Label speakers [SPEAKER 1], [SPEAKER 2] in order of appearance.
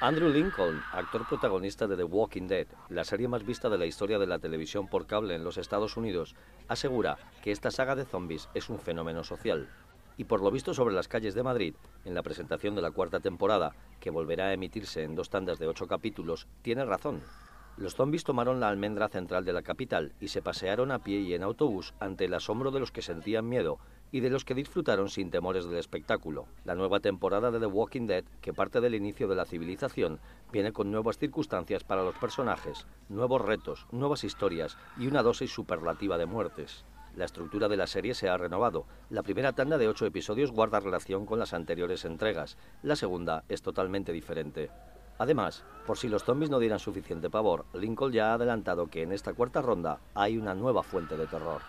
[SPEAKER 1] Andrew Lincoln, actor protagonista de The Walking Dead, la serie más vista de la historia de la televisión por cable en los Estados Unidos, asegura que esta saga de zombies es un fenómeno social. Y por lo visto sobre las calles de Madrid, en la presentación de la cuarta temporada, que volverá a emitirse en dos tandas de ocho capítulos, tiene razón. Los zombies tomaron la almendra central de la capital y se pasearon a pie y en autobús ante el asombro de los que sentían miedo y de los que disfrutaron sin temores del espectáculo. La nueva temporada de The Walking Dead, que parte del inicio de la civilización, viene con nuevas circunstancias para los personajes, nuevos retos, nuevas historias y una dosis superlativa de muertes. La estructura de la serie se ha renovado. La primera tanda de ocho episodios guarda relación con las anteriores entregas. La segunda es totalmente diferente. Además, por si los zombies no dieran suficiente pavor, Lincoln ya ha adelantado que en esta cuarta ronda hay una nueva fuente de terror.